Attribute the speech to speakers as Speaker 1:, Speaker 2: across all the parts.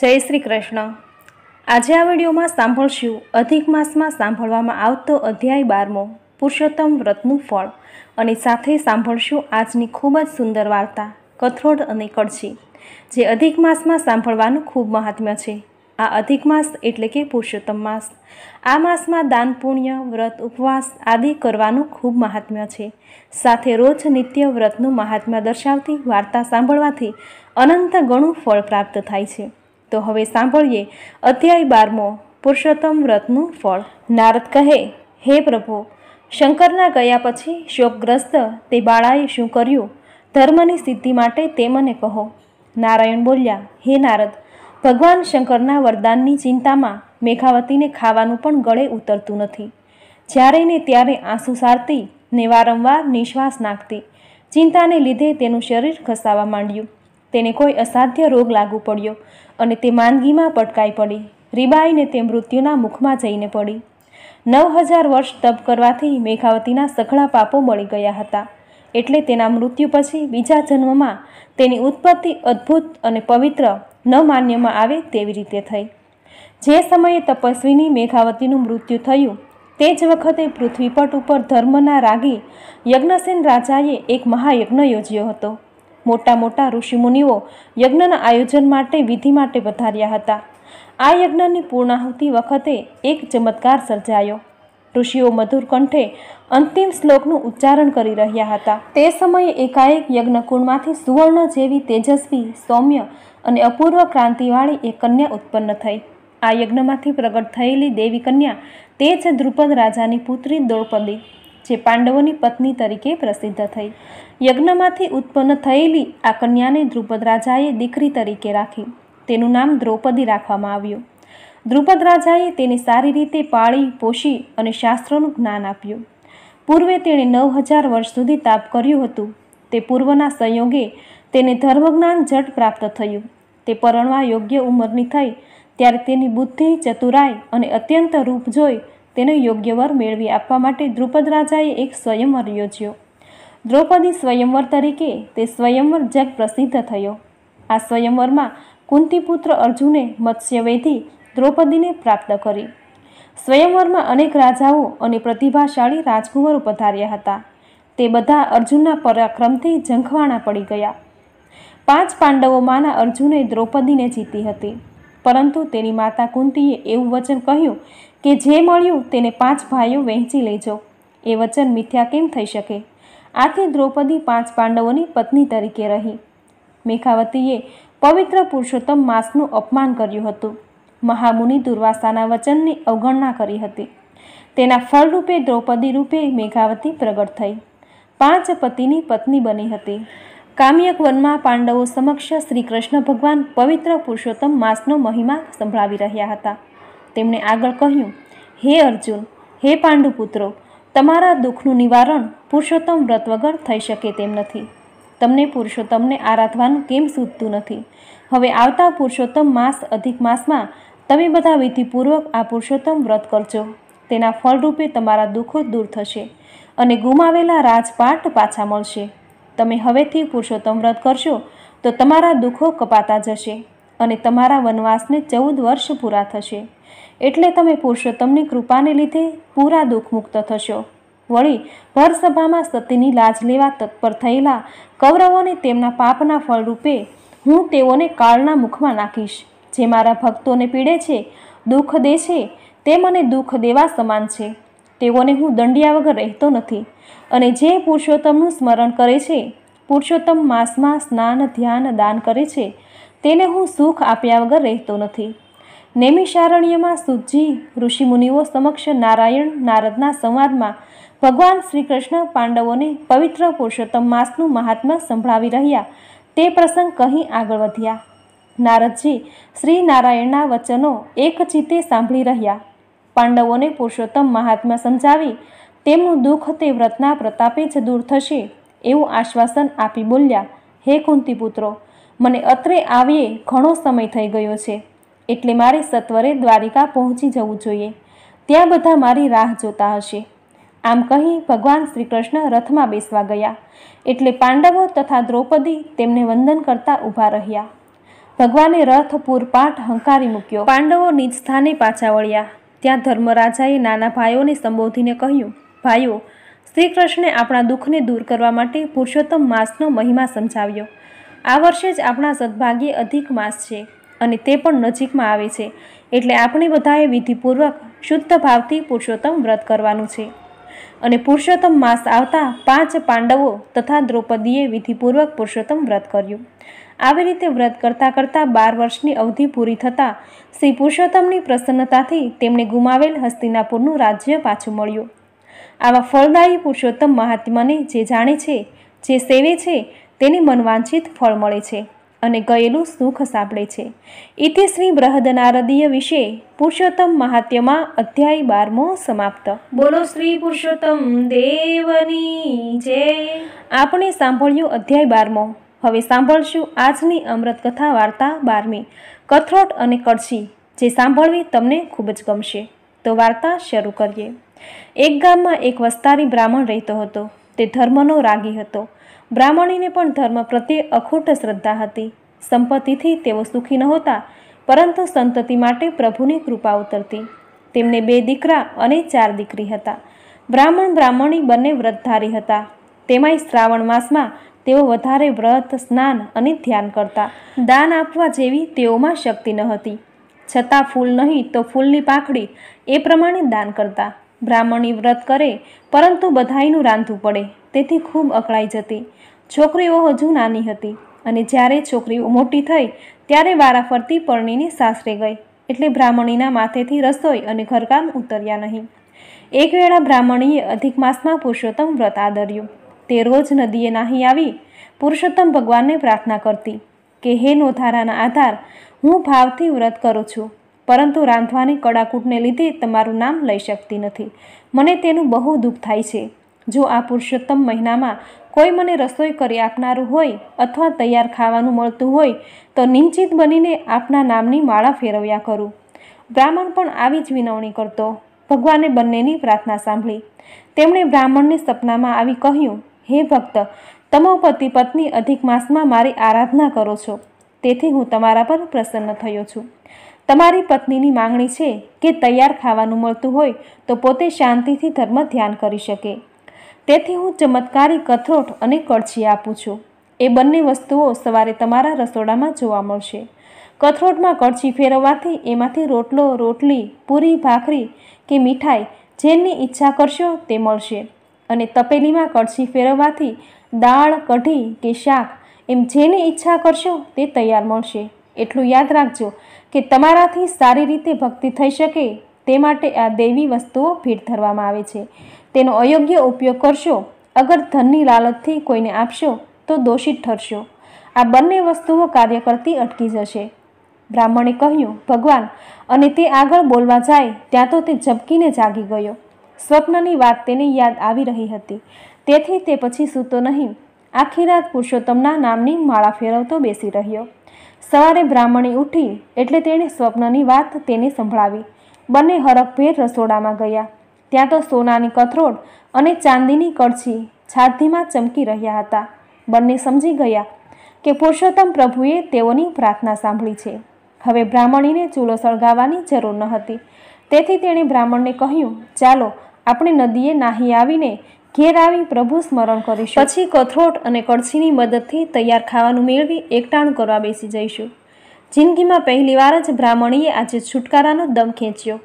Speaker 1: જય શ્રી કૃષ્ણ આજે આ વિડીયોમાં સાંભળશું અધિક માસમાં સાંભળવામાં આવતો અધ્યાય બારમો પુરુષોત્તમ વ્રતનું ફળ અને સાથે સાંભળશું આજની ખૂબ જ સુંદર વાર્તા કથરોડ અને કડછી જે અધિક માસમાં સાંભળવાનું ખૂબ મહાત્મ્ય છે આ અધિક માસ એટલે કે પુરુષોત્તમ માસ આ માસમાં દાન પુણ્ય વ્રત ઉપવાસ આદિ કરવાનું ખૂબ મહાત્મ્ય છે સાથે રોજ નિત્ય વ્રતનું મહાત્મ્ય દર્શાવતી વાર્તા સાંભળવાથી અનંત ગણું ફળ પ્રાપ્ત થાય છે તો હવે સાંભળીએ અધ્યાય બારમો પુરુષોત્તમ વ્રતનું ફળ નારદ કહે હે પ્રભુ શંકરના ગયા પછી શોકગ્રસ્ત તે બાળાએ શું કર્યું ધર્મની સિદ્ધિ માટે તે મને કહો નારાયણ બોલ્યા હે નારદ ભગવાન શંકરના વરદાનની ચિંતામાં મેઘાવતીને ખાવાનું પણ ગળે ઉતરતું નથી જ્યારે ને ત્યારે આંસુ સારતી ને વારંવાર નિશ્વાસ નાખતી ચિંતાને લીધે તેનું શરીર ઘસાવા માંડ્યું તેને કોઈ અસાધ્ય રોગ લાગુ પડ્યો અને તે માંદગીમાં પટકાઈ પડી રીબાઈને તે મૃત્યુના મુખમાં જઈને પડી નવ હજાર વર્ષ તપ કરવાથી મેઘાવતીના સઘળા પાપો મળી ગયા હતા એટલે તેના મૃત્યુ પછી બીજા જન્મમાં તેની ઉત્પત્તિ અદ્ભુત અને પવિત્ર ન માન્યમાં આવે તેવી રીતે થઈ જે સમયે તપસ્વીની મેઘાવતીનું મૃત્યુ થયું તે જ વખતે પૃથ્વીપટ ઉપર ધર્મના રાગી યજ્ઞસેન રાજાએ એક મહાયજ્ઞ યોજ્યો હતો મોટા મોટા ઋષિમુનિઓ યજ્ઞના આયોજન માટે વિધિ માટે વધાર્યા હતા આ યજ્ઞની પૂર્ણાહુતિ વખતે એક ચમત્કાર સર્જાયો ઋષિઓ મધુર કંઠે અંતિમ શ્લોકનું ઉચ્ચારણ કરી રહ્યા હતા તે સમયે એકાએક યજ્ઞકુંડમાંથી સુવર્ણ જેવી તેજસ્વી સૌમ્ય અને અપૂર્વ ક્રાંતિવાળી એક કન્યા ઉત્પન્ન થઈ આ યજ્ઞમાંથી પ્રગટ થયેલી દેવી કન્યા તે જ દ્રુપદ રાજાની પુત્રી દ્રૌપદી જે પાંડવોની પત્ની તરીકે પ્રસિદ્ધ થઈ યજ્ઞમાંથી ઉત્પન્ન થયેલી આ કન્યાને ધ્રુપદ રાજાએ દીકરી તરીકે રાખી તેનું નામ દ્રૌપદી રાખવામાં આવ્યું દ્રુપદ રાજાએ તેને સારી રીતે પાળી પોષી અને શાસ્ત્રોનું જ્ઞાન આપ્યું પૂર્વે તેણે નવ હજાર વર્ષ સુધી તાપ કર્યું હતું તે પૂર્વના સંયોગે તેને ધર્મજ્ઞાન જટ પ્રાપ્ત થયું તે પરણવા યોગ્ય ઉંમરની થઈ ત્યારે તેની બુદ્ધિ ચતુરાઈ અને અત્યંત રૂપ જોઈ તેનો યોગ્ય વર મેળવી આપવા માટે દ્રુપદ રાજાએ એક સ્વયંવર યોજ્યો દ્રૌપદી સ્વયંવર તરીકે તે સ્વયંવર જગ પ્રસિદ્ધ થયો આ સ્વયંવરમાં કુંતીપુત્ર અર્જુને મત્સ્યવેધી દ્રૌપદીને પ્રાપ્ત કરી સ્વયંવરમાં અનેક રાજાઓ અને પ્રતિભાશાળી રાજકુંવરો પધાર્યા હતા તે બધા અર્જુનના પરાક્રમથી ઝંખવાણા પડી ગયા પાંચ પાંડવોમાંના અર્જુને દ્રૌપદીને જીતી હતી પરંતુ તેની માતા કુંતીએ એવું વચન કહ્યું કે જે મળ્યું તેને પાંચ ભાઈઓ વહેંચી લેજો એ વચન મિથ્યા કેમ થઈ શકે આથી દ્રૌપદી પાંચ પાંડવોની પત્ની તરીકે રહી મેઘાવતીએ પવિત્ર પુરુષોત્તમ માસનું અપમાન કર્યું હતું મહામુનિ દુર્વાસાના વચનની અવગણના કરી હતી તેના ફળરૂપે દ્રૌપદી રૂપે મેઘાવતી પ્રગટ થઈ પાંચ પતિની પત્ની બની હતી કામ્યક વનમાં પાંડવો સમક્ષ શ્રી કૃષ્ણ ભગવાન પવિત્ર પુરુષોત્તમ માસનો મહિમા સંભળાવી રહ્યા હતા તેમણે આગળ કહ્યું હે અર્જુન હે પાંડુપુત્રો તમારા દુઃખનું નિવારણ પુરુષોત્તમ વ્રત વગર થઈ શકે તેમ નથી તમને પુરુષોત્તમને આરાધવાનું કેમ સૂચતું નથી હવે આવતા પુરુષોત્તમ માસ અધિક માસમાં તમે બધા વિધિપૂર્વક આ પુરુષોત્તમ વ્રત કરજો તેના ફળરૂપે તમારા દુઃખો દૂર થશે અને ગુમાવેલા રાજપાટ પાછા મળશે તમે હવેથી પુરુષોત્તમ વ્રત કરશો તો તમારા દુઃખો કપાતા જશે અને તમારા વનવાસને ચૌદ વર્ષ પૂરા થશે એટલે તમે પુરુષોત્તમની કૃપાને લીધે પૂરા દુઃખ મુક્ત થશો વળી ભરસભામાં સતીની લાજ લેવા તત્પર થયેલા કૌરવોને તેમના પાપના ફળરૂપે હું તેઓને કાળના મુખમાં નાખીશ જે મારા ભક્તોને પીડે છે દુઃખ દે છે તે મને દુઃખ દેવા સમાન છે તેઓને હું દંડિયા વગર રહેતો નથી અને જે પુરુષોત્તમનું સ્મરણ કરે છે પુરુષોત્તમ માસમાં સ્નાન ધ્યાન દાન કરે છે તેને હું સુખ આપ્યા વગર રહેતો નથી નૈમિષારણ્યમાં સુજી ઋષિમુનિઓ સમક્ષ નારાયણ નારદના સંવાદમાં ભગવાન શ્રી કૃષ્ણ પાંડવોને પવિત્ર પુરુષોત્તમ માસનું મહાત્મા સંભળાવી રહ્યા તે પ્રસંગ કહી આગળ વધ્યા નારદજી શ્રી નારાયણના વચનો એક ચિત્તે સાંભળી રહ્યા પાંડવોને પુરુષોત્તમ મહાત્મા સમજાવી તેમનું દુઃખ તે વ્રતના પ્રતાપે જ દૂર થશે એવું આશ્વાસન આપી બોલ્યા હે કુંતી પુત્રો મને અત્રે આવીએ ઘણો સમય થઈ ગયો છે એટલે મારે સત્વરે દ્વારિકા પહોંચી જવું જોઈએ ત્યાં બધા મારી રાહ જોતા હશે આમ કહી ભગવાન શ્રી કૃષ્ણ રથમાં બેસવા ગયા એટલે પાંડવો તથા દ્રૌપદી તેમને વંદન કરતા ઊભા રહ્યા ભગવાને રથ પૂરપાઠ હંકારી મૂક્યો પાંડવો નિજ સ્થાને પાછા વળ્યા ત્યાં ધર્મરાજાએ નાના ભાઈઓને સંબોધીને કહ્યું ભાઈઓ શ્રી કૃષ્ણે આપણા દુઃખને દૂર કરવા માટે પુરુષોત્તમ માસનો મહિમા સમજાવ્યો આ વર્ષે જ આપણા સદભાગ્યે અધિક માસ છે અને તે પણ નજીકમાં આવે છે એટલે આપણે બધાએ વિધિપૂર્વક શુદ્ધ ભાવથી પુરુષોત્તમ વ્રત કરવાનું છે અને પુરુષોત્તમ માસ આવતા પાંચ પાંડવો તથા દ્રૌપદીએ વિધિપૂર્વક પુરુષોત્તમ વ્રત કર્યું આવી રીતે વ્રત કરતાં કરતાં બાર વર્ષની અવધિ પૂરી થતાં શ્રી પુરુષોત્તમની પ્રસન્નતાથી તેમણે ગુમાવેલ હસ્તિનાપુરનું રાજ્ય પાછું મળ્યું આવા ફળદાયી પુરુષોત્તમ મહાત્માને જે જાણે છે જે સેવે છે તેને મનવાંછિત ફળ મળે છે અને ગયેલું સુખ સાંપડે છે ઇતિ શ્રી બૃહદનારદીય વિશે પુરુષોત્તમ મહાત્યમાં અધ્યાય બારમો સમાપ્ત બોલો શ્રી પુરુષોત્તમ દેવની જય આપણે સાંભળ્યું અધ્યાય બારમો હવે સાંભળશું આજની અમૃત કથા વાર્તા બારમી કથરોટ અને કડછી જે સાંભળવી તમને ખૂબ જ ગમશે તો વાર્તા શરૂ કરીએ એક ગામમાં એક વસ્તારી બ્રાહ્મણ રહેતો હતો તે ધર્મનો રાગી હતો બ્રાહ્મણીને પણ ધર્મ પ્રત્યે અખૂટ શ્રદ્ધા હતી સંપત્તિથી તેઓ સુખી નહોતા પરંતુ સંતતિ માટે પ્રભુની કૃપા ઉતરતી તેમને બે દીકરા અને ચાર દીકરી હતા બ્રાહ્મણ બ્રાહ્મણી બંને વ્રતધારી હતા તેમાંય શ્રાવણ માસમાં તેઓ વધારે વ્રત સ્નાન અને ધ્યાન કરતા દાન આપવા જેવી તેઓમાં શક્તિ ન હતી છતાં ફૂલ નહીં તો ફૂલની પાખડી એ પ્રમાણે દાન કરતા બ્રાહ્મણી વ્રત કરે પરંતુ બધાયનું રાંધવું પડે તેથી ખૂબ અકળાઈ જતી છોકરીઓ હજુ નાની હતી અને જ્યારે છોકરીઓ મોટી થઈ ત્યારે વારાફરતી પરણીની સાસરે ગઈ એટલે બ્રાહ્મણીના માથેથી રસોઈ અને ઘરકામ ઉતર્યા નહીં એક વેળા બ્રાહ્મણીએ અધિક માસમાં પુરુષોત્તમ વ્રત આદર્યું તે રોજ નદીએ નાહી આવી પુરુષોત્તમ ભગવાનને પ્રાર્થના કરતી કે હે નોધારાના આધાર હું ભાવથી વ્રત કરું છું પરંતુ રાંધવાની કડાકૂટને લીધે તમારું નામ લઈ શકતી નથી મને તેનું બહુ દુઃખ થાય છે જો આ પુરુષોત્તમ મહિનામાં કોઈ મને રસોઈ કરી આપનારું હોય અથવા તૈયાર ખાવાનું મળતું હોય તો નિશ્ચિત બનીને આપના નામની માળા ફેરવ્યા કરું બ્રાહ્મણ પણ આવી જ વિનવણી કરતો ભગવાને બંનેની પ્રાર્થના સાંભળી તેમણે બ્રાહ્મણને સપનામાં આવી કહ્યું હે ભક્ત તમો પતિ પત્ની અધિક માસમાં મારી આરાધના કરો છો તેથી હું તમારા પર પ્રસન્ન થયો છું તમારી પત્નીની માંગણી છે કે તૈયાર ખાવાનું મળતું હોય તો પોતે શાંતિથી ધર્મ ધ્યાન કરી શકે તેથી હું ચમત્કારી કથરોટ અને કળછી આપું છું એ બંને વસ્તુઓ સવારે તમારા રસોડામાં જોવા મળશે કથરોટમાં કળછી ફેરવવાથી એમાંથી રોટલો રોટલી પૂરી ભાખરી કે મીઠાઈ જેની ઈચ્છા કરશો તે મળશે અને તપેલીમાં કળછી ફેરવવાથી દાળ કઢી કે શાક એમ જેની ઈચ્છા કરશો તે તૈયાર મળશે એટલું યાદ રાખજો કે તમારાથી સારી રીતે ભક્તિ થઈ શકે તે માટે આ દૈવી વસ્તુઓ ભીડ ધરવામાં આવે છે તેનો અયોગ્ય ઉપયોગ કરશો અગર ધનની લાલચથી કોઈને આપશો તો દોષિત ઠરશો આ બંને વસ્તુઓ કાર્ય કરતી અટકી જશે બ્રાહ્મણે કહ્યું ભગવાન અને તે આગળ બોલવા જાય ત્યાં તો તે ઝબકીને જાગી ગયો સ્વપ્નની વાત તેને યાદ આવી રહી હતી તેથી તે પછી સૂતો નહીં આખી રાત પુરુષોત્તમના નામની માળા ફેરવતો બેસી રહ્યો સવારે બ્રાહ્મણે ઉઠી એટલે તેણે સ્વપ્નની વાત તેને સંભળાવી બંને હરખભેર રસોડામાં ગયા ત્યાં તો સોનાની કથરોડ અને ચાંદીની કળછી છાતીમાં ચમકી રહ્યા હતા બંને સમજી ગયા કે પુરુષોત્તમ પ્રભુએ તેઓની પ્રાર્થના સાંભળી છે હવે બ્રાહ્મણીને ચૂલો સળગાવવાની જરૂર ન હતી તેથી તેણે બ્રાહ્મણને કહ્યું ચાલો આપણે નદીએ નાહી આવીને ઘેર આવી પ્રભુ સ્મરણ કરીશું પછી કથરોટ અને કળછીની મદદથી તૈયાર ખાવાનું મેળવી એકટાણું કરવા બેસી જઈશું જિંદગીમાં પહેલીવાર જ બ્રાહ્મણીએ આજે છુટકારાનો દમ ખેંચ્યો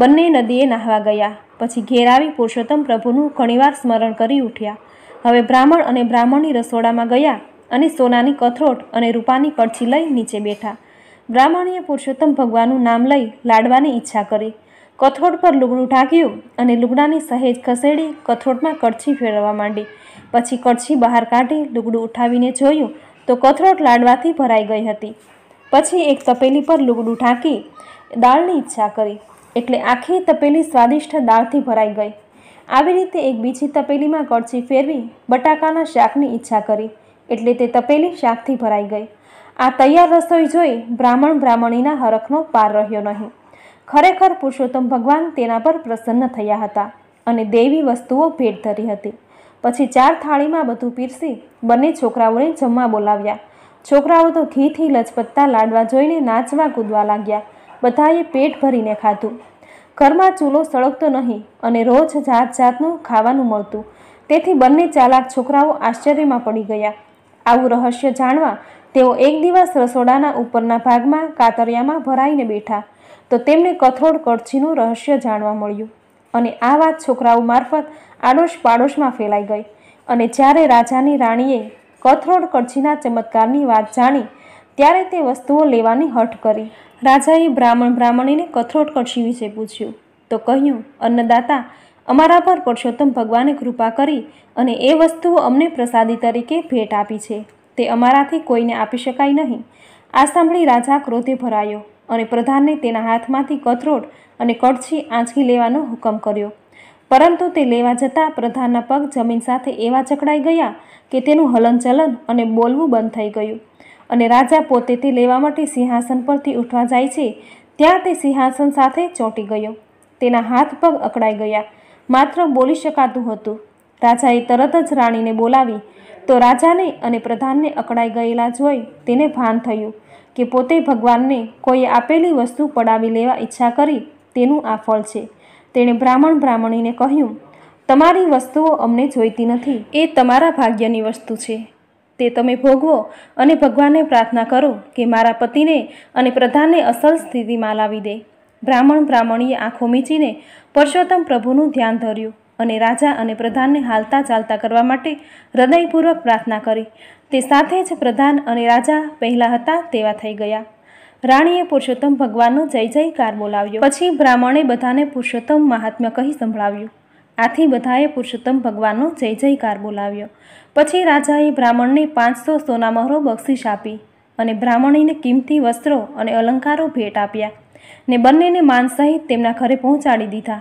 Speaker 1: બંને નદીએ નાહવા ગયા પછી ઘેર આવી પુરુષોત્તમ પ્રભુનું ઘણીવાર સ્મરણ કરી ઉઠ્યા હવે બ્રાહ્મણ અને બ્રાહ્મણની રસોડામાં ગયા અને સોનાની કથરોટ અને રૂપાની કડછી લઈ નીચે બેઠા બ્રાહ્મણીએ પુરુષોત્તમ ભગવાનનું નામ લઈ લાડવાની ઈચ્છા કરી કથરોટ પર લુગડું ઢાંક્યું અને લુગડાની સહેજ ખસેડી કથરોટમાં કડછી ફેરવવા માંડી પછી કડછી બહાર કાઢી લુગડું ઉઠાવીને જોયું તો કથરોટ લાડવાથી ભરાઈ ગઈ હતી પછી એક તપેલી પર લુગડું ઢાંકી દાળની ઈચ્છા કરી એટલે આખી તપેલી સ્વાદિષ્ટ દાળથી ભરાઈ ગઈ આવી રીતે એક બીજી તપેલીમાં કડછી ફેરવી બટાકાના શાકની ઈચ્છા કરી એટલે તે તપેલી શાકથી ભરાઈ ગઈ આ તૈયાર રસોઈ જોઈ બ્રાહ્મણ બ્રાહ્મણીના હરખનો પાર રહ્યો નહીં ખરેખર પુરુષોત્તમ ભગવાન તેના પર પ્રસન્ન થયા હતા અને દેવી વસ્તુઓ ભેટ ધરી હતી પછી ચાર થાળીમાં બધું પીરસી બંને છોકરાઓને જમવા બોલાવ્યા છોકરાઓ તો ઘીથી લચપતતા લાડવા જોઈને નાચવા કૂદવા લાગ્યા બધાએ પેટ ભરીને ખાધું ઘરમાં ચૂલો સળગતો નહીં અને રોજ જાત જાતનું ખાવાનું મળતું તેથી બંને ચાલાક છોકરાઓ આશ્ચર્યમાં પડી ગયા આવું રહસ્ય જાણવા તેઓ એક દિવસ રસોડાના ઉપરના ભાગમાં કાતરિયામાં ભરાઈને બેઠા તો તેમને કથરોડ કડછીનું રહસ્ય જાણવા મળ્યું અને આ વાત છોકરાઓ મારફત આડોશ પાડોશમાં ફેલાઈ ગઈ અને જ્યારે રાજાની રાણીએ કથરોડ કડછીના ચમત્કારની વાત જાણી ત્યારે તે વસ્તુઓ લેવાની હઠ કરી રાજાએ બ્રાહ્મણ બ્રાહ્મણીને કથરોટ કક્ષી વિશે પૂછ્યું તો કહ્યું અન્નદાતા અમારા પર પુરુષોત્તમ ભગવાને કૃપા કરી અને એ વસ્તુઓ અમને પ્રસાદી તરીકે ભેટ આપી છે તે અમારાથી કોઈને આપી શકાય નહીં આ સાંભળી રાજા ક્રોધે ભરાયો અને પ્રધાનને તેના હાથમાંથી કથરોટ અને કડછી આંચકી લેવાનો હુકમ કર્યો પરંતુ તે લેવા જતાં પ્રધાનના પગ જમીન સાથે એવા જકડાઈ ગયા કે તેનું હલનચલન અને બોલવું બંધ થઈ ગયું અને રાજા પોતે તે લેવા માટે સિંહાસન પરથી ઉઠવા જાય છે ત્યાં તે સિંહાસન સાથે ચોંટી ગયો તેના હાથ પગ અકળાઈ ગયા માત્ર બોલી શકાતું હતું રાજાએ તરત જ રાણીને બોલાવી તો રાજાને અને પ્રધાનને અકળાઈ ગયેલા જોઈ તેને ભાન થયું કે પોતે ભગવાનને કોઈએ આપેલી વસ્તુ પડાવી લેવા ઈચ્છા કરી તેનું આ ફળ છે તેણે બ્રાહ્મણ બ્રાહ્મણીને કહ્યું તમારી વસ્તુઓ અમને જોઈતી નથી એ તમારા ભાગ્યની વસ્તુ છે તે તમે ભોગવો અને ભગવાનને પ્રાર્થના કરો કે મારા પતિને અને પ્રધાનને અસલ સ્થિતિમાં લાવી દે બ્રાહ્મણ બ્રાહ્મણીએ આંખો મીચીને પરસોત્તમ પ્રભુનું ધ્યાન ધર્યું અને રાજા અને પ્રધાનને હાલતા ચાલતા કરવા માટે હૃદયપૂર્વક પ્રાર્થના કરી તે સાથે જ પ્રધાન અને રાજા પહેલાં હતા તેવા થઈ ગયા રાણીએ પુરુષોત્તમ ભગવાનનો જય જયકાર બોલાવ્યો પછી બ્રાહ્મણે બધાને પુરુષોત્તમ મહાત્મ્ય કહી સંભળાવ્યું આથી બધાએ પુરુષોત્તમ ભગવાનનો જય જયકાર બોલાવ્યો પછી રાજાએ બ્રાહ્મણને પાંચસો સોનામહરો બક્ષિસ આપી અને બ્રાહ્મણીને કિંમતી વસ્ત્રો અને અલંકારો ભેટ આપ્યા ને બંનેને માન સહિત તેમના ઘરે પહોંચાડી દીધા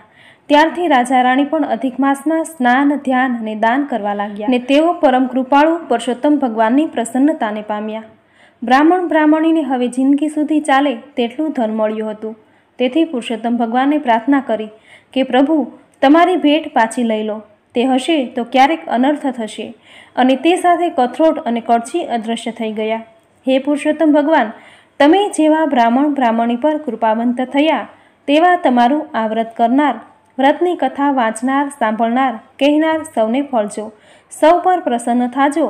Speaker 1: ત્યારથી રાજા રાણી પણ અધિક માસમાં સ્નાન ધ્યાન અને દાન કરવા લાગ્યા ને તેઓ પરમ કૃપાળુ પરસોત્તમ ભગવાનની પ્રસન્નતાને પામ્યા બ્રાહ્મણ બ્રાહ્મણીને હવે જિંદગી સુધી ચાલે તેટલું ધન મળ્યું હતું તેથી પુરુષોત્તમ ભગવાને પ્રાર્થના કરી કે પ્રભુ તમારી ભેટ પાછી લઈ લો તે હશે તો ક્યારેક અનર્થ થશે અને તે સાથે કથરોટ અને કડછી અદૃશ્ય થઈ ગયા હે પુરુષોત્તમ ભગવાન તમે જેવા બ્રાહ્મણ બ્રાહ્મણી પર કૃપાવંત થયા તેવા તમારું આ વ્રત કરનાર વ્રતની કથા વાંચનાર સાંભળનાર કહેનાર સૌને ફળજો સૌ પર પ્રસન્ન થાજો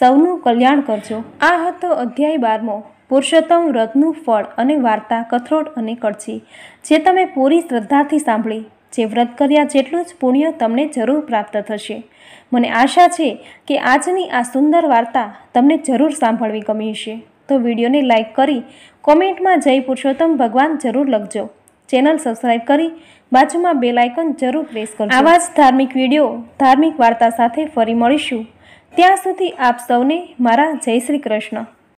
Speaker 1: સૌનું કલ્યાણ કરજો આ હતો અધ્યાય બારમો પુરુષોત્તમ વ્રતનું ફળ અને વાર્તા કથરોટ અને કડછી જે તમે પૂરી શ્રદ્ધાથી સાંભળી જે વ્રત કર્યા જેટલું જ પુણ્ય તમને જરૂર પ્રાપ્ત થશે મને આશા છે કે આજની આ સુંદર વાર્તા તમને જરૂર સાંભળવી ગમી હશે તો વિડીયોને લાઇક કરી કોમેન્ટમાં જય પુરુષોત્તમ ભગવાન જરૂર લખજો ચેનલ સબસ્ક્રાઇબ કરી બાજુમાં બેલ આઇકન જરૂર પ્રેસ કરો આવા જ ધાર્મિક વિડીયો ધાર્મિક વાર્તા સાથે ફરી મળીશું ત્યાં સુધી આપ સૌને મારા જય શ્રી કૃષ્ણ